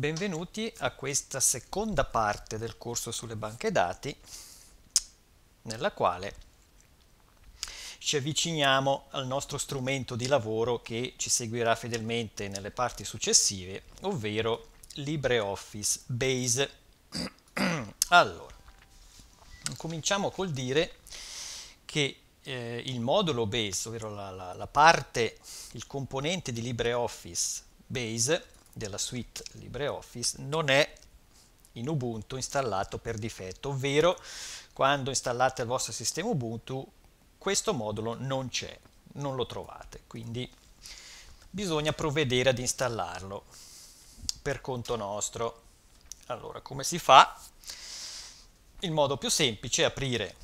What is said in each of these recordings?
Benvenuti a questa seconda parte del corso sulle banche dati nella quale ci avviciniamo al nostro strumento di lavoro che ci seguirà fedelmente nelle parti successive, ovvero LibreOffice Base. allora, cominciamo col dire che eh, il modulo Base, ovvero la, la, la parte, il componente di LibreOffice Base, della suite LibreOffice non è in Ubuntu installato per difetto, ovvero quando installate il vostro sistema Ubuntu questo modulo non c'è, non lo trovate, quindi bisogna provvedere ad installarlo per conto nostro. Allora, come si fa? Il modo più semplice è aprire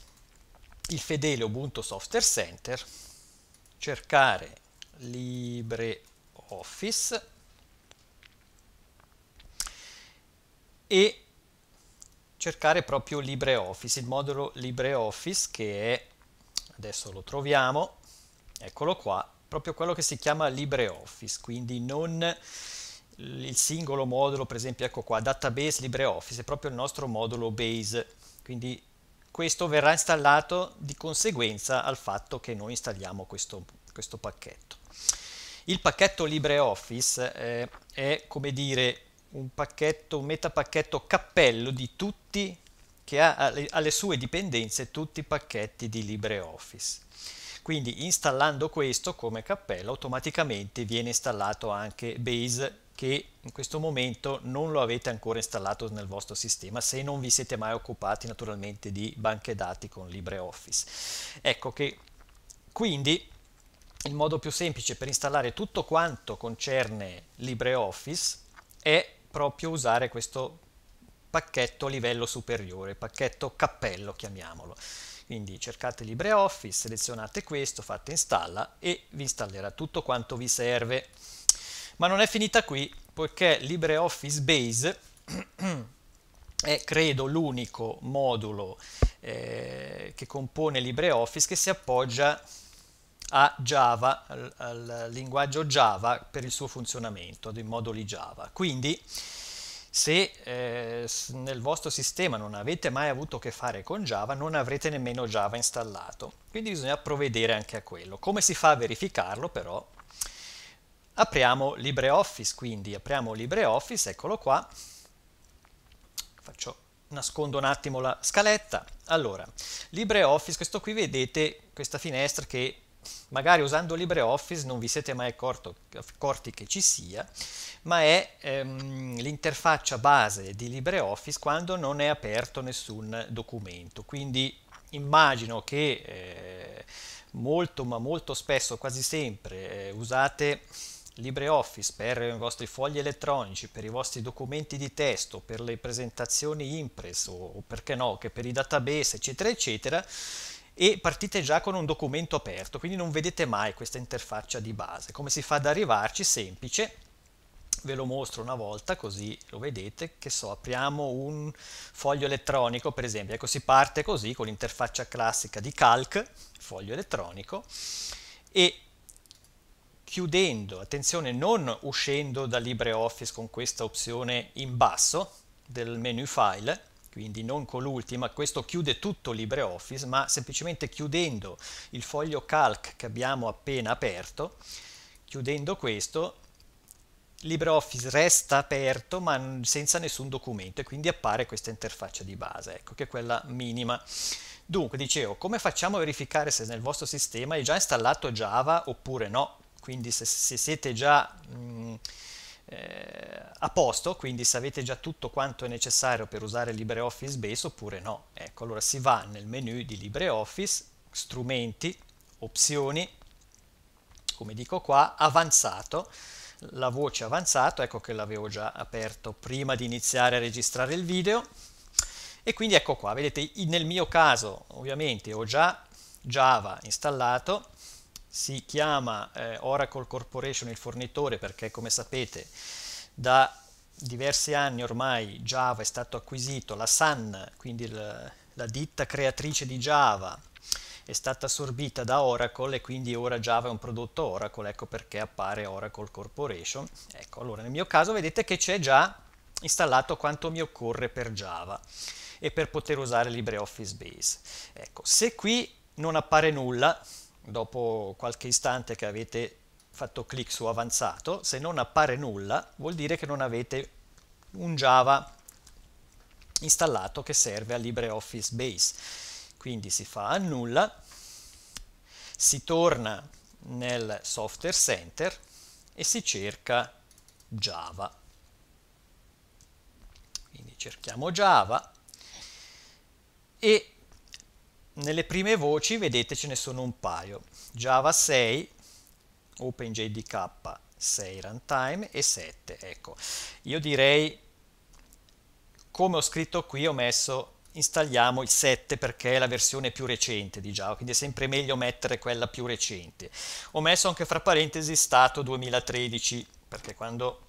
il fedele Ubuntu Software Center, cercare LibreOffice e cercare proprio LibreOffice, il modulo LibreOffice che è, adesso lo troviamo, eccolo qua, proprio quello che si chiama LibreOffice, quindi non il singolo modulo, per esempio, ecco qua, database LibreOffice, è proprio il nostro modulo base, quindi questo verrà installato di conseguenza al fatto che noi installiamo questo, questo pacchetto. Il pacchetto LibreOffice eh, è, come dire, un pacchetto, un metapacchetto cappello di tutti che ha alle sue dipendenze tutti i pacchetti di LibreOffice. Quindi installando questo come cappello automaticamente viene installato anche Base che in questo momento non lo avete ancora installato nel vostro sistema se non vi siete mai occupati naturalmente di banche dati con LibreOffice. Ecco che quindi il modo più semplice per installare tutto quanto concerne LibreOffice è proprio usare questo pacchetto livello superiore, pacchetto cappello chiamiamolo. Quindi cercate LibreOffice, selezionate questo, fate installa e vi installerà tutto quanto vi serve. Ma non è finita qui, poiché LibreOffice Base è credo l'unico modulo eh, che compone LibreOffice che si appoggia a Java, al, al, linguaggio Java per il suo funzionamento, dei moduli Java. Quindi se eh, nel vostro sistema non avete mai avuto a che fare con Java, non avrete nemmeno Java installato. Quindi bisogna provvedere anche a quello. Come si fa a verificarlo però? Apriamo LibreOffice, quindi apriamo LibreOffice, eccolo qua. Faccio nascondo un attimo la scaletta. Allora, LibreOffice, questo qui vedete questa finestra che magari usando LibreOffice non vi siete mai accorti che ci sia, ma è ehm, l'interfaccia base di LibreOffice quando non è aperto nessun documento. Quindi immagino che eh, molto ma molto spesso, quasi sempre, eh, usate LibreOffice per i vostri fogli elettronici, per i vostri documenti di testo, per le presentazioni imprese o perché no, che per i database, eccetera, eccetera e partite già con un documento aperto, quindi non vedete mai questa interfaccia di base. Come si fa ad arrivarci? Semplice, ve lo mostro una volta così lo vedete, che so, apriamo un foglio elettronico per esempio, ecco si parte così con l'interfaccia classica di calc, foglio elettronico, e chiudendo, attenzione non uscendo da LibreOffice con questa opzione in basso del menu file, quindi non con l'ultima, questo chiude tutto LibreOffice, ma semplicemente chiudendo il foglio calc che abbiamo appena aperto, chiudendo questo, LibreOffice resta aperto ma senza nessun documento e quindi appare questa interfaccia di base, ecco, che è quella minima. Dunque, dicevo, come facciamo a verificare se nel vostro sistema è già installato Java oppure no? Quindi se, se siete già... Mh, mhmm, eh, a posto, quindi se avete già tutto quanto è necessario per usare LibreOffice Base oppure no. Ecco, allora si va nel menu di LibreOffice, strumenti, opzioni, come dico qua, avanzato, la voce avanzato, ecco che l'avevo già aperto prima di iniziare a registrare il video, e quindi ecco qua, vedete nel mio caso ovviamente ho già Java installato, si chiama eh, Oracle Corporation il fornitore perché come sapete da diversi anni ormai Java è stato acquisito, la Sun, quindi la, la ditta creatrice di Java, è stata assorbita da Oracle e quindi ora Java è un prodotto Oracle, ecco perché appare Oracle Corporation. Ecco, allora nel mio caso vedete che c'è già installato quanto mi occorre per Java e per poter usare LibreOffice Base. Ecco, se qui non appare nulla, dopo qualche istante che avete fatto clic su avanzato, se non appare nulla vuol dire che non avete un Java installato che serve a LibreOffice Base. Quindi si fa annulla, si torna nel Software Center e si cerca Java. Quindi cerchiamo Java e nelle prime voci vedete ce ne sono un paio, Java 6, OpenJDK 6 runtime e 7, ecco, io direi come ho scritto qui ho messo installiamo il 7 perché è la versione più recente di Java, quindi è sempre meglio mettere quella più recente. Ho messo anche fra parentesi stato 2013 perché quando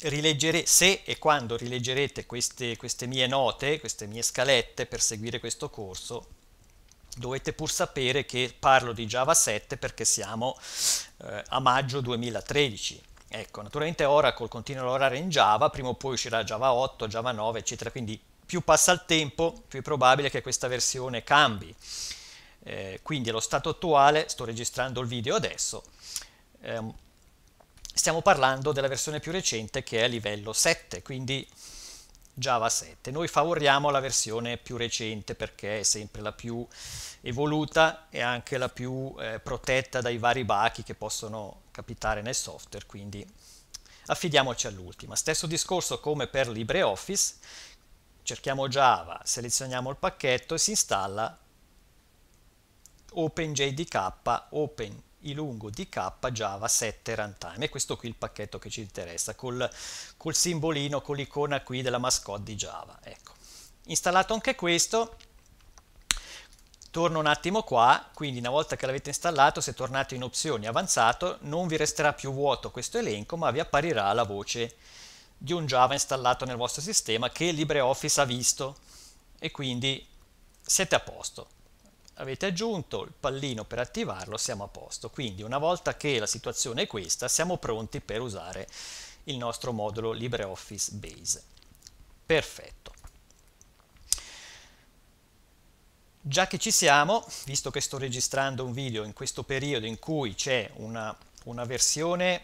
rileggere, se e quando rileggerete queste, queste mie note, queste mie scalette per seguire questo corso, dovete pur sapere che parlo di Java 7 perché siamo eh, a maggio 2013. Ecco, naturalmente Oracle continua a lavorare in Java, prima o poi uscirà Java 8, Java 9, eccetera, quindi più passa il tempo, più è probabile che questa versione cambi. Eh, quindi allo stato attuale, sto registrando il video adesso, ehm, stiamo parlando della versione più recente che è a livello 7, quindi Java 7. Noi favoriamo la versione più recente perché è sempre la più evoluta e anche la più eh, protetta dai vari bachi che possono capitare nel software, quindi affidiamoci all'ultima. Stesso discorso come per LibreOffice, cerchiamo Java, selezioniamo il pacchetto e si installa OpenJDK, Open ilungo dk java 7 runtime e questo qui è il pacchetto che ci interessa col, col simbolino con l'icona qui della mascotte di java ecco installato anche questo torno un attimo qua quindi una volta che l'avete installato se tornate in opzioni avanzato non vi resterà più vuoto questo elenco ma vi apparirà la voce di un java installato nel vostro sistema che LibreOffice ha visto e quindi siete a posto avete aggiunto il pallino per attivarlo, siamo a posto. Quindi una volta che la situazione è questa, siamo pronti per usare il nostro modulo LibreOffice Base. Perfetto. Già che ci siamo, visto che sto registrando un video in questo periodo in cui c'è una, una, versione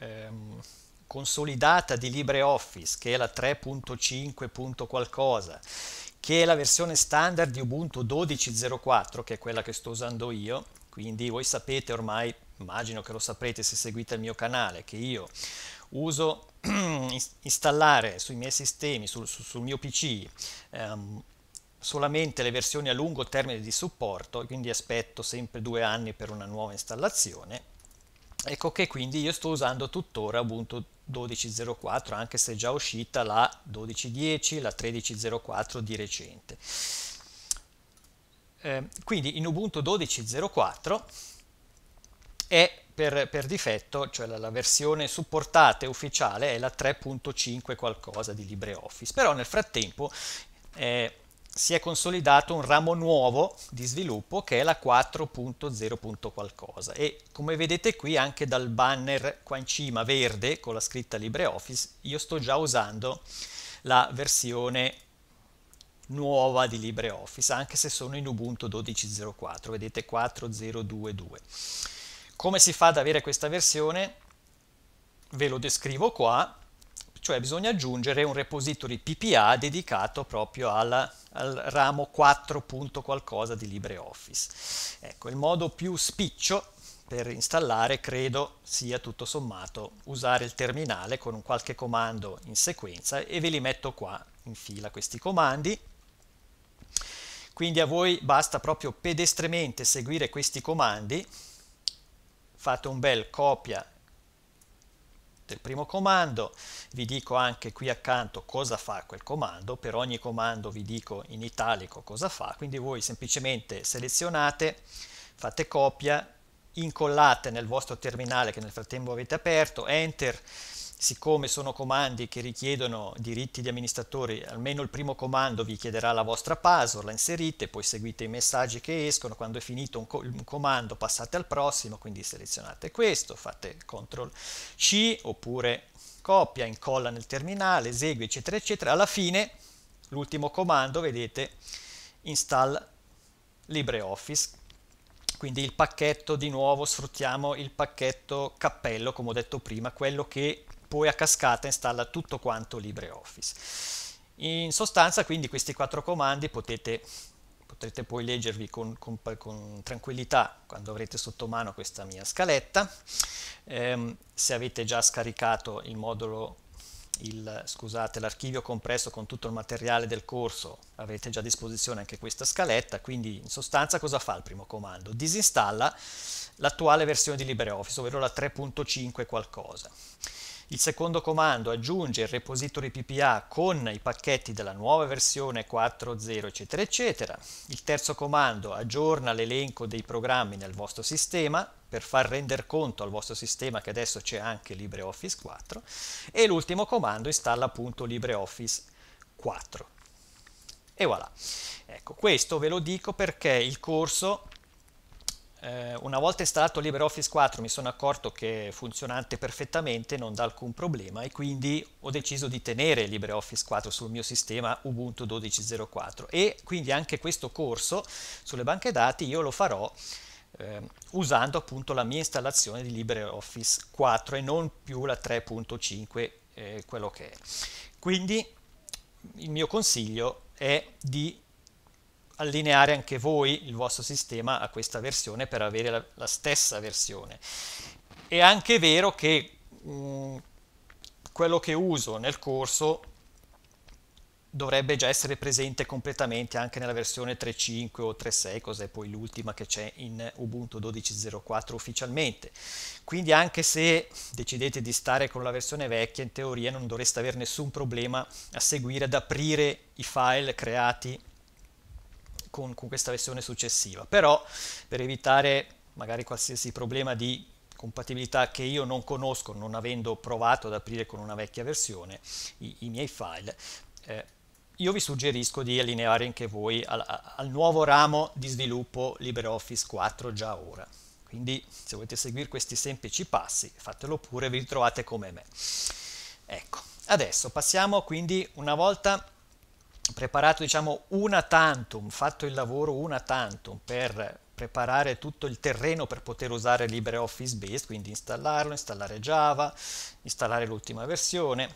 ehm, consolidata di LibreOffice, che è la 3.5. qualcosa, che è la versione standard di Ubuntu 12.04, che è quella che sto usando io, quindi voi sapete ormai, immagino che lo saprete se seguite il mio canale, che io uso installare sui miei sistemi, sul, sul mio PC, ehm, solamente le versioni a lungo termine di supporto, quindi aspetto sempre due anni per una nuova installazione Ecco che quindi io sto usando tuttora Ubuntu 12.04 anche se è già uscita la 12.10, la 13.04 di recente. Eh, quindi in Ubuntu 12.04 è per, per, difetto, cioè la, la, versione supportata e ufficiale è la 3.5 qualcosa di LibreOffice, però nel frattempo eh, si è consolidato un ramo nuovo di sviluppo che è la 4.0. qualcosa e come vedete qui anche dal banner qua in cima verde con la scritta LibreOffice io sto già usando la versione nuova di LibreOffice anche se sono in Ubuntu 12.04 vedete 4.0.2.2 come si fa ad avere questa versione ve lo descrivo qua cioè bisogna aggiungere un repository PPA dedicato proprio alla, al ramo 4. qualcosa di LibreOffice. Ecco, il modo più spiccio per installare credo sia tutto sommato usare il terminale con un qualche comando in sequenza e ve li metto qua in fila questi comandi quindi a voi basta proprio pedestremente seguire questi comandi fate un bel copia del primo comando, vi dico anche qui accanto cosa fa quel comando, per ogni comando vi dico in italico cosa fa, quindi voi semplicemente selezionate, fate copia, incollate nel vostro terminale che nel frattempo avete aperto, enter, siccome sono comandi che richiedono diritti di amministratore, almeno il primo comando vi chiederà la vostra password, la inserite, poi seguite i messaggi che escono, quando è finito un, co un comando passate al prossimo, quindi selezionate questo, fate CTRL C oppure copia, incolla nel terminale, esegue eccetera eccetera, alla fine l'ultimo comando vedete install LibreOffice quindi il pacchetto di nuovo sfruttiamo il pacchetto cappello come ho detto prima quello che poi a cascata installa tutto quanto LibreOffice. In sostanza quindi questi quattro comandi potete, potrete poi leggervi con, con, con, tranquillità quando avrete sotto mano questa mia scaletta. Eh, se avete già scaricato il modulo il, scusate, l'archivio compresso con tutto il materiale del corso, avete già a disposizione anche questa scaletta, quindi in sostanza cosa fa il primo comando? Disinstalla l'attuale versione di LibreOffice, ovvero la 3.5 qualcosa. Il secondo comando aggiunge il repository PPA con i pacchetti della nuova versione 4.0 eccetera eccetera. Il terzo comando aggiorna l'elenco dei programmi nel vostro sistema per far rendere conto al vostro sistema che adesso c'è anche LibreOffice 4 e l'ultimo comando installa appunto LibreOffice 4. E voilà. Ecco, questo ve lo dico perché il corso eh, una volta installato LibreOffice 4 mi sono accorto che funzionante perfettamente, non dà alcun problema e quindi ho deciso di tenere LibreOffice 4 sul mio sistema Ubuntu 12.04 e quindi anche questo corso sulle banche dati io lo farò eh, usando appunto la mia installazione di LibreOffice 4 e non più la 3.5 eh, quello che è. Quindi il mio consiglio è di allineare anche voi il vostro sistema a questa versione per avere la, la stessa versione. È anche vero che mh, quello che uso nel corso dovrebbe già essere presente completamente anche nella versione 3.5 o 3.6, cos'è poi l'ultima che c'è in Ubuntu 12.04 ufficialmente. Quindi anche se decidete di stare con la versione vecchia, in teoria non dovreste avere nessun problema a seguire ad aprire i file creati con, con questa versione successiva, però per evitare magari qualsiasi problema di compatibilità che io non conosco, non avendo provato ad aprire con una vecchia versione i, i miei file, eh, io vi suggerisco di allineare anche voi al, al, nuovo ramo di sviluppo LibreOffice 4 già ora. Quindi se volete seguire questi semplici passi, fatelo pure, vi ritrovate come me. Ecco, adesso passiamo quindi una volta preparato diciamo una tantum, fatto il lavoro una tantum per preparare tutto il terreno per poter usare LibreOffice Base, quindi installarlo, installare Java, installare l'ultima versione,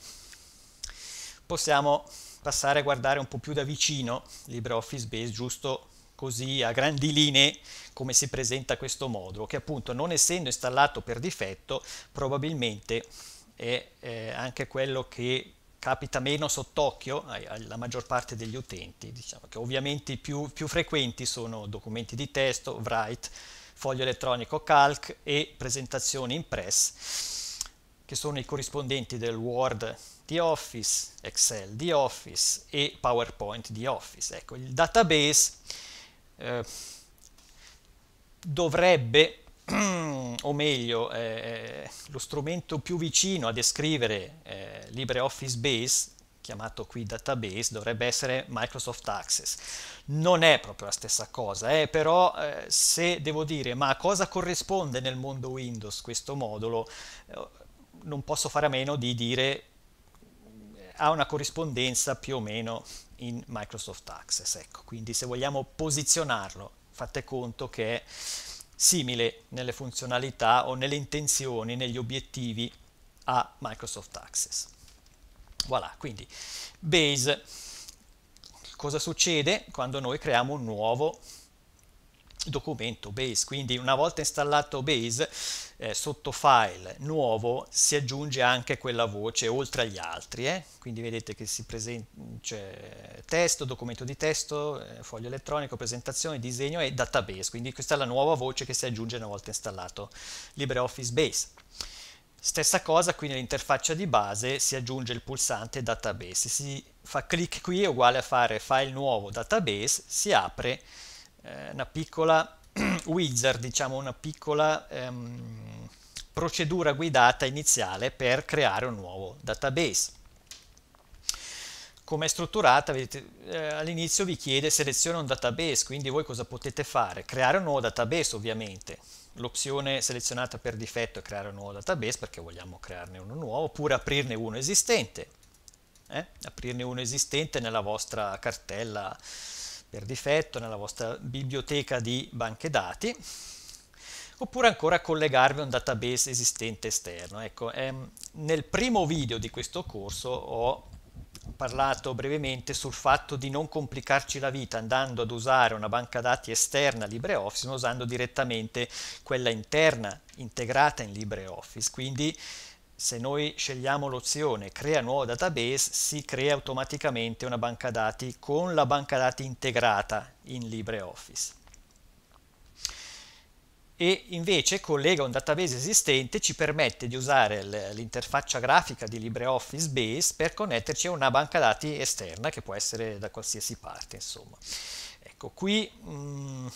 possiamo passare a guardare un po' più da vicino LibreOffice Base, giusto così a grandi linee come si presenta questo modulo, che appunto non essendo installato per difetto probabilmente è eh, anche quello che capita meno sott'occhio alla maggior parte degli utenti, diciamo che ovviamente i più, più frequenti sono documenti di testo, write, foglio elettronico calc e presentazioni in press, che sono i corrispondenti del Word di Office, Excel di Office e PowerPoint di Office. Ecco, il database eh, dovrebbe o meglio eh, eh, lo strumento più vicino a descrivere eh, LibreOffice Base chiamato qui database dovrebbe essere Microsoft Access non è proprio la stessa cosa eh, però eh, se devo dire ma a cosa corrisponde nel mondo Windows questo modulo eh, non posso fare a meno di dire ha una corrispondenza più o meno in Microsoft Access ecco quindi se vogliamo posizionarlo fate conto che è simile nelle funzionalità o nelle intenzioni, negli obiettivi a Microsoft Access. Voilà, quindi Base, cosa succede quando noi creiamo un nuovo documento base quindi una volta installato base eh, sotto file nuovo si aggiunge anche quella voce oltre agli altri eh? quindi vedete che si presenta cioè, testo documento di testo eh, foglio elettronico presentazione disegno e database quindi questa è la nuova voce che si aggiunge una volta installato LibreOffice base Stessa cosa qui nell'interfaccia di base si aggiunge il pulsante database, si fa clic qui è uguale a fare file nuovo database, si apre eh, una piccola wizard, diciamo una piccola ehm, procedura guidata iniziale per creare un nuovo database. Come è strutturata? Vedete, eh, all'inizio vi chiede seleziona un database, quindi voi cosa potete fare? Creare un nuovo database ovviamente, l'opzione selezionata per difetto è creare un nuovo database perché vogliamo crearne uno nuovo oppure aprirne uno esistente eh? aprirne uno esistente nella vostra cartella per difetto nella vostra biblioteca di banche dati, oppure ancora collegarvi a un database esistente esterno. Ecco, ehm, nel primo video di questo corso ho parlato brevemente sul fatto di non complicarci la vita andando ad usare una banca dati esterna LibreOffice, ma usando direttamente quella interna integrata in LibreOffice. Quindi se noi scegliamo l'opzione crea nuovo database si crea automaticamente una banca dati con la banca dati integrata in LibreOffice e invece collega un database esistente ci permette di usare l'interfaccia grafica di LibreOffice Base per connetterci a una banca dati esterna che può essere da qualsiasi parte insomma ecco qui mh, mm,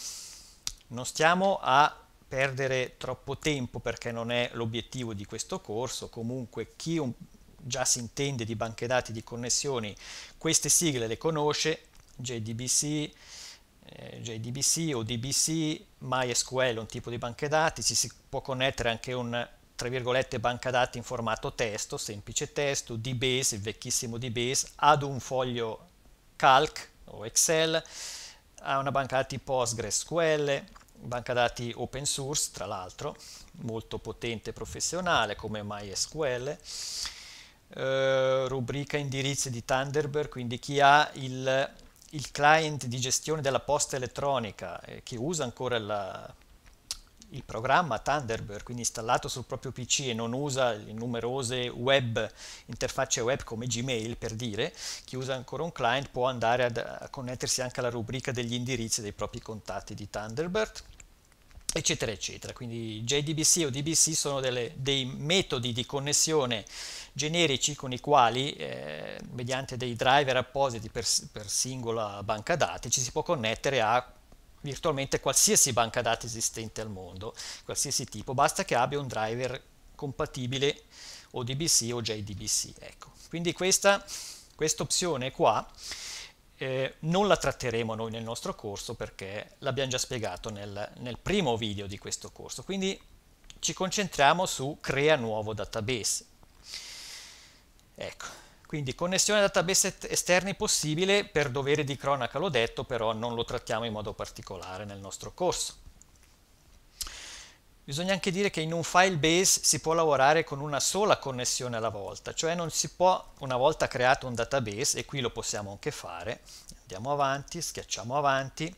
non stiamo a perdere troppo tempo perché non è l'obiettivo di questo corso, comunque chi un, già si intende di banche dati di connessioni, queste sigle le conosce, JDBC, eh, JDBC o DBC, MySQL è un tipo di banche dati, ci si può connettere anche un tra virgolette banca dati in formato testo, semplice testo, DBase, il vecchissimo DBase, ad un foglio calc o Excel, a una banca dati PostgreSQL, banca dati open source, tra l'altro, molto potente e professionale come MySQL, eh, rubrica indirizzi di Thunderbird, quindi chi ha il, il client di gestione della posta elettronica, eh, chi usa ancora la il programma Thunderbird, quindi installato sul proprio PC e non usa le numerose web, interfacce web come Gmail per dire, chi usa ancora un client può andare ad, a connettersi anche alla rubrica degli indirizzi dei propri contatti di Thunderbird eccetera eccetera quindi JDBC o DBC sono delle, dei metodi di connessione generici con i quali eh, mediante dei driver appositi per, per singola banca dati ci si può connettere a virtualmente qualsiasi banca dati esistente al mondo, qualsiasi tipo, basta che abbia un driver compatibile ODBC o JDBC. Ecco. Quindi questa quest opzione qua eh, non la tratteremo noi nel nostro corso perché l'abbiamo già spiegato nel, nel primo video di questo corso, quindi ci concentriamo su crea nuovo database. Ecco, quindi connessione a database esterni possibile, per dovere di cronaca l'ho detto, però non lo trattiamo in modo particolare nel nostro corso. Bisogna anche dire che in un file base si può lavorare con una sola connessione alla volta, cioè non si può, una volta creato un database, e qui lo possiamo anche fare, andiamo avanti, schiacciamo avanti,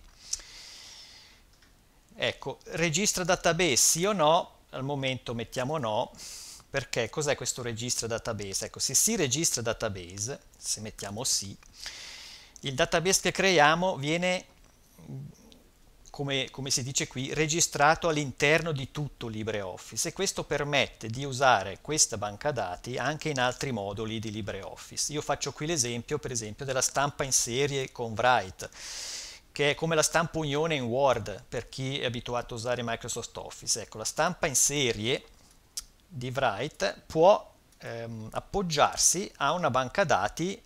ecco, registra database sì o no, al momento mettiamo no, perché cos'è questo registro database? Ecco, se si registra database, se mettiamo sì, il database che creiamo viene, come, come si dice qui, registrato all'interno di tutto LibreOffice e questo permette di usare questa banca dati anche in altri moduli di LibreOffice. Io faccio qui l'esempio, per esempio, della stampa in serie con Write che è come la stampa unione in Word per chi è abituato a usare Microsoft Office. Ecco, la stampa in serie di Wright può ehm, appoggiarsi a una banca dati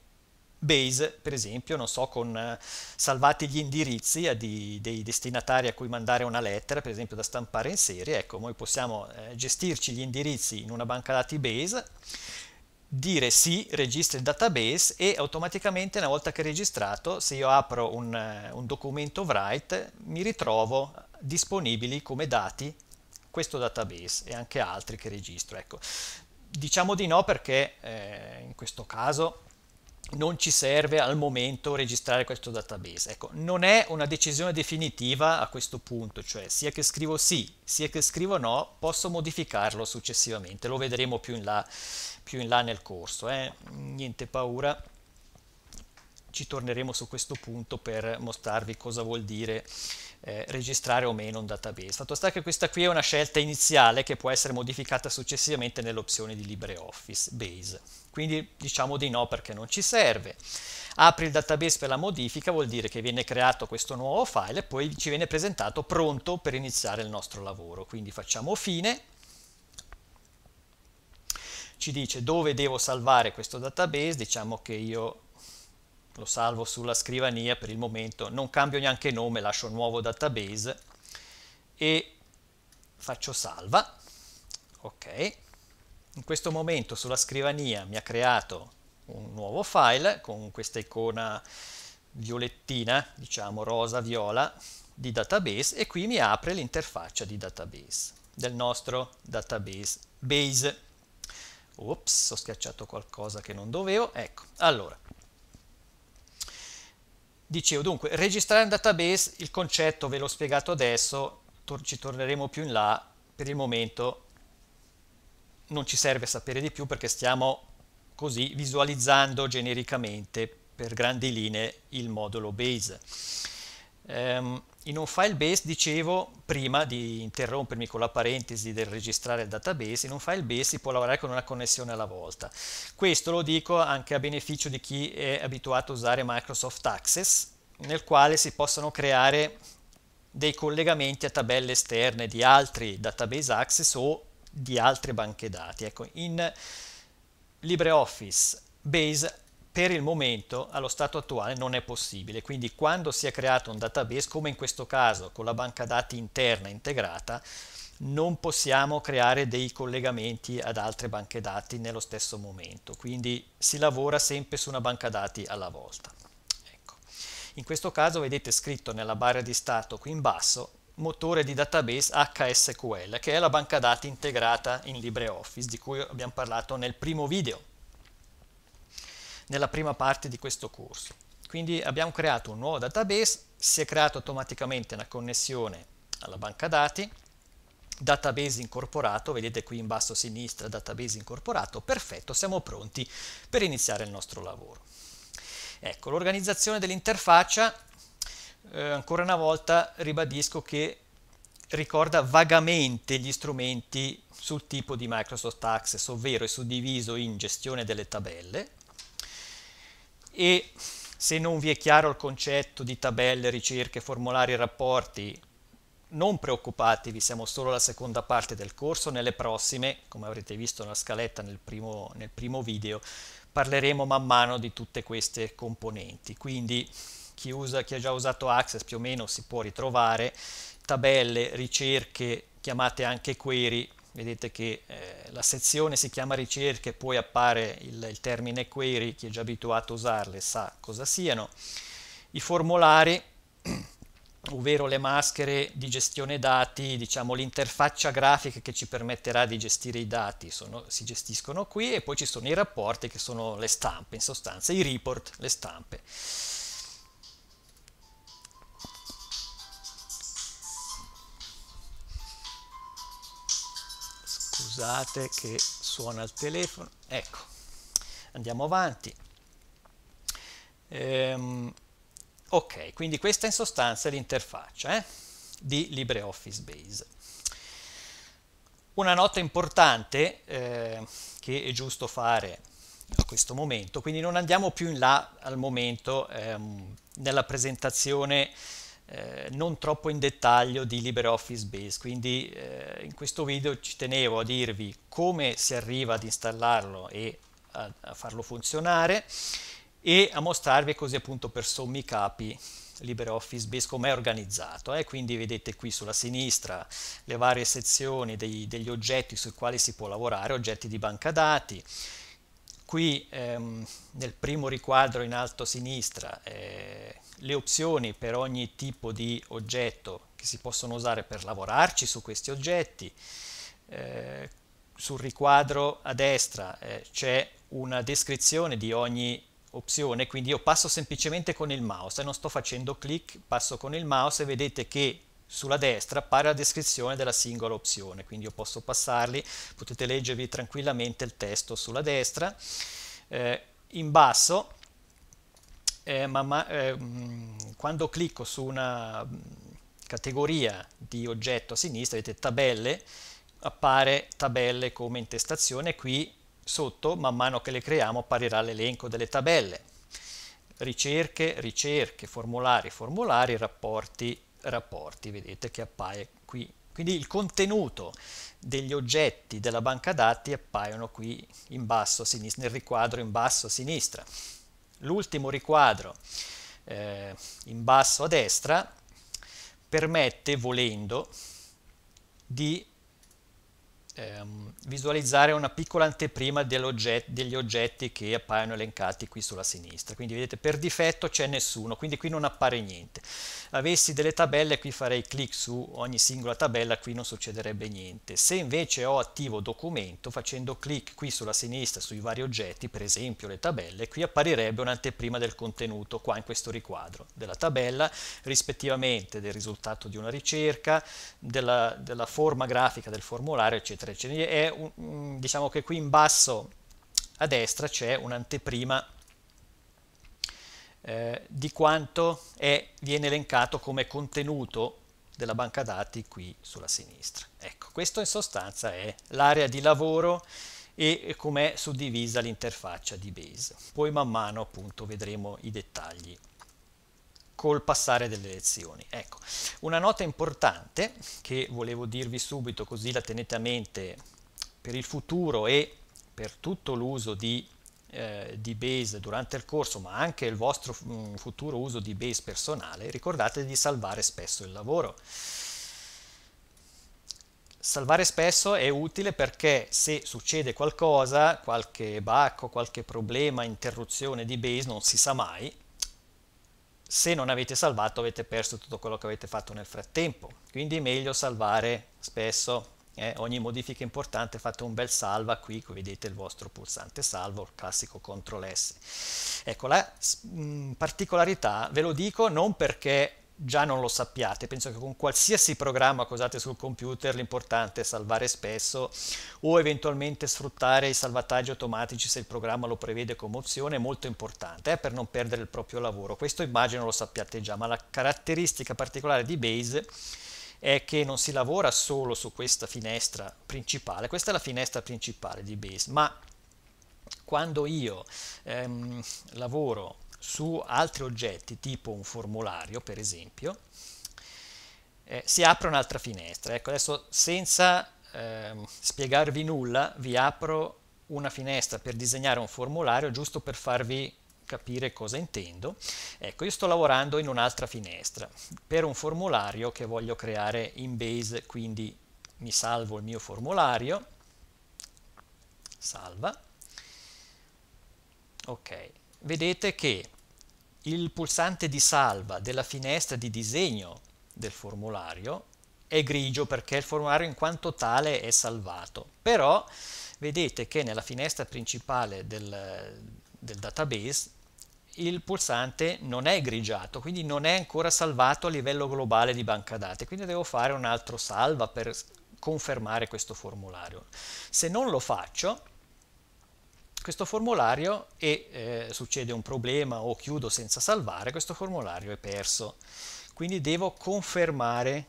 base, per esempio, non so, con eh, salvati gli indirizzi di, dei destinatari a cui mandare una lettera, per esempio da stampare in serie, ecco, noi possiamo eh, gestirci gli indirizzi in una banca dati base, dire sì, registri il database e automaticamente una volta che è registrato, se io apro un, eh, un documento write, mi ritrovo disponibili come dati questo database e anche altri che registro. Ecco, diciamo di no perché eh, in questo caso non ci serve al momento registrare questo database. Ecco, non è una decisione definitiva a questo punto, cioè sia che scrivo sì, sia che scrivo no, posso modificarlo successivamente, lo vedremo più in là, più in là nel corso, eh. niente paura ci torneremo su questo punto per mostrarvi cosa vuol dire eh, registrare o meno un database. Fatto sta che questa qui è una scelta iniziale che può essere modificata successivamente nell'opzione di LibreOffice Base. Quindi diciamo di no perché non ci serve. Apri il database per la modifica, vuol dire che viene creato questo nuovo file e poi ci viene presentato pronto per iniziare il nostro lavoro. Quindi facciamo fine, ci dice dove devo salvare questo database, diciamo che io lo salvo sulla scrivania per il momento, non cambio neanche nome, lascio un nuovo database e faccio salva, ok, in questo momento sulla scrivania mi ha creato un nuovo file con questa icona violettina, diciamo rosa-viola, di database e qui mi apre l'interfaccia di database, del nostro database base. Ops, ho schiacciato qualcosa che non dovevo, ecco, allora, Dicevo, dunque, registrare un database, il concetto ve l'ho spiegato adesso, tor ci torneremo più in là, per il momento non ci serve sapere di più perché stiamo così visualizzando genericamente per grandi linee il modulo base. Um, in un file base, dicevo, prima di interrompermi con la parentesi del registrare il database, in un file base si può lavorare con una connessione alla volta. Questo lo dico anche a beneficio di chi è abituato a usare Microsoft Access, nel quale si possono creare dei collegamenti a tabelle esterne di altri database access o di altre banche dati. Ecco, in LibreOffice Base per il momento allo stato attuale non è possibile, quindi quando si è creato un database, come in questo caso con la banca dati interna integrata, non possiamo creare dei collegamenti ad altre banche dati nello stesso momento, quindi si lavora sempre su una banca dati alla volta. Ecco. In questo caso vedete scritto nella barra di stato qui in basso motore di database HSQL, che è la banca dati integrata in LibreOffice di cui abbiamo parlato nel primo video nella prima parte di questo corso. Quindi abbiamo creato un nuovo database, si è creata automaticamente una connessione alla banca dati, database incorporato, vedete qui in basso a sinistra database incorporato, perfetto, siamo pronti per iniziare il nostro lavoro. Ecco, l'organizzazione dell'interfaccia, eh, ancora una volta ribadisco che ricorda vagamente gli strumenti sul tipo di Microsoft Access, ovvero è suddiviso in gestione delle tabelle, e se non vi è chiaro il concetto di tabelle, ricerche, formulari e rapporti, non preoccupatevi, siamo solo alla seconda parte del corso, nelle prossime, come avrete visto nella scaletta nel primo, nel primo video, parleremo man mano di tutte queste componenti, quindi chi, usa, chi ha già usato Access più o meno si può ritrovare, tabelle, ricerche, chiamate anche query, vedete che eh, la sezione si chiama ricerche e poi appare il, il, termine query, chi è già abituato a usarle sa cosa siano, i formulari, ovvero le maschere di gestione dati, diciamo l'interfaccia grafica che ci permetterà di gestire i dati, sono, si gestiscono qui e poi ci sono i rapporti che sono le stampe, in sostanza i report, le stampe. scusate che suona il telefono ecco andiamo avanti ehm, ok quindi questa in sostanza è l'interfaccia eh, di LibreOffice Base una nota importante eh, che è giusto fare a questo momento quindi non andiamo più in là al momento ehm, nella presentazione eh, non troppo in dettaglio di LibreOffice Base, quindi eh, in questo video ci tenevo a dirvi come si arriva ad installarlo e a, a farlo funzionare e a mostrarvi così appunto per sommi capi LibreOffice Base come è organizzato. Eh? Quindi vedete qui sulla sinistra le varie sezioni dei, degli oggetti sui quali si può lavorare, oggetti di banca dati, qui ehm, nel primo riquadro in alto a sinistra eh, le opzioni per ogni tipo di oggetto che si possono usare per lavorarci su questi oggetti. Eh, sul riquadro a destra eh, c'è una descrizione di ogni opzione, quindi io passo semplicemente con il mouse non sto facendo clic, passo con il mouse e vedete che sulla destra appare la descrizione della singola opzione, quindi io posso passarli, potete leggervi tranquillamente il testo sulla destra. Eh, in basso, eh, ma, ma, eh, quando clicco su una mm, categoria di oggetto a sinistra, vedete tabelle, appare tabelle come intestazione, qui sotto, man mano che le creiamo, apparirà l'elenco delle tabelle. Ricerche, ricerche, formulari, formulari, rapporti, rapporti, vedete che appare qui. Quindi il contenuto degli oggetti della banca dati appaiono qui in basso a sinistra, nel riquadro in basso a sinistra. L'ultimo riquadro eh, in basso a destra permette, volendo, di ehm, visualizzare una piccola anteprima ogget degli oggetti che appaiono elencati qui sulla sinistra. Quindi vedete per difetto c'è nessuno, quindi qui non appare niente. Avessi delle tabelle qui farei clic su ogni singola tabella, qui non succederebbe niente. Se invece ho attivo documento facendo clic qui sulla sinistra sui vari oggetti, per esempio le tabelle, qui apparirebbe un'anteprima del contenuto qua in questo riquadro della tabella rispettivamente del risultato di una ricerca, della, della forma grafica del formulario eccetera 3 è un, diciamo che qui in basso a destra c'è un'anteprima eh, di quanto è, viene elencato come contenuto della banca dati qui sulla sinistra. Ecco, questo in sostanza è l'area di lavoro e com'è suddivisa l'interfaccia di base. Poi man mano appunto vedremo i dettagli col passare delle lezioni. Ecco, una nota importante che volevo dirvi subito così la tenete a mente per il futuro e per tutto l'uso di, eh, di, base durante il corso, ma anche il vostro mm, futuro uso di base personale, ricordate di salvare spesso il lavoro. Salvare spesso è utile perché se succede qualcosa, qualche bacco, qualche problema, interruzione di base, non si sa mai, se non avete salvato avete perso tutto quello che avete fatto nel frattempo, quindi è meglio salvare spesso eh, ogni modifica importante, fate un bel salva qui, come vedete il vostro pulsante salvo, il classico CTRL S. Ecco, la mh, mm, particolarità ve lo dico non perché già non lo sappiate, penso che con qualsiasi programma che usate sul computer l'importante è salvare spesso o eventualmente sfruttare i salvataggi automatici se il programma lo prevede come opzione, è molto importante eh, per non perdere il proprio lavoro. Questo immagino lo sappiate già, ma la caratteristica particolare di Base è che non si lavora solo su questa finestra principale, questa è la finestra principale di Base, ma quando io ehm, lavoro su altri oggetti, tipo un formulario per esempio, eh, si apre un'altra finestra. Ecco, adesso senza ehm, spiegarvi nulla vi apro una finestra per disegnare un formulario giusto per farvi capire cosa intendo. Ecco, io sto lavorando in un'altra finestra per un formulario che voglio creare in base, quindi mi salvo il mio formulario, salva, ok, vedete che il pulsante di salva della finestra di disegno del formulario è grigio perché il formulario in quanto tale è salvato, però vedete che nella finestra principale del, del database il pulsante non è grigiato, quindi non è ancora salvato a livello globale di banca date, quindi devo fare un altro salva per confermare questo formulario. Se non lo faccio, questo formulario e eh, succede un problema o chiudo senza salvare, questo formulario è perso. Quindi devo confermare,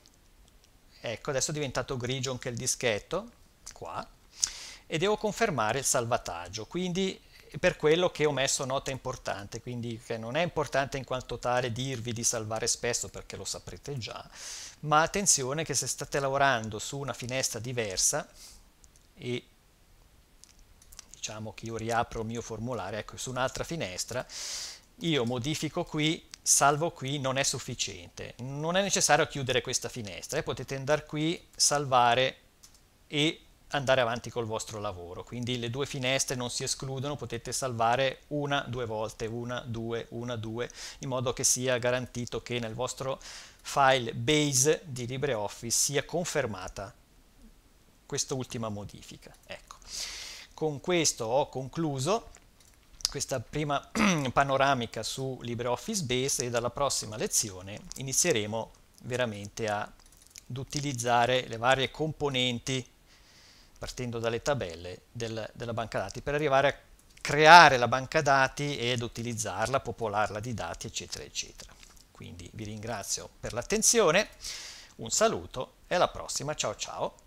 ecco adesso è diventato grigio anche il dischetto, qua, e devo confermare il salvataggio, quindi per quello che ho messo nota importante, quindi che non è importante in quanto tale dirvi di salvare spesso perché lo saprete già, ma attenzione che se state lavorando su una finestra diversa e diciamo che io riapro il mio formulario, ecco su un'altra finestra, io modifico qui, salvo qui, non è sufficiente, non è necessario chiudere questa finestra, eh? potete andare qui, salvare e andare avanti col vostro lavoro, quindi le due finestre non si escludono, potete salvare una, due volte, una, due, una, due, in modo che sia garantito che nel vostro file base di LibreOffice sia confermata quest'ultima modifica. Ecco con questo ho concluso questa prima panoramica su LibreOffice Base e dalla prossima lezione inizieremo veramente ad utilizzare le varie componenti partendo dalle tabelle del, della banca dati per arrivare a creare la banca dati ed utilizzarla, popolarla di dati eccetera eccetera. Quindi vi ringrazio per l'attenzione, un saluto e alla prossima, ciao ciao!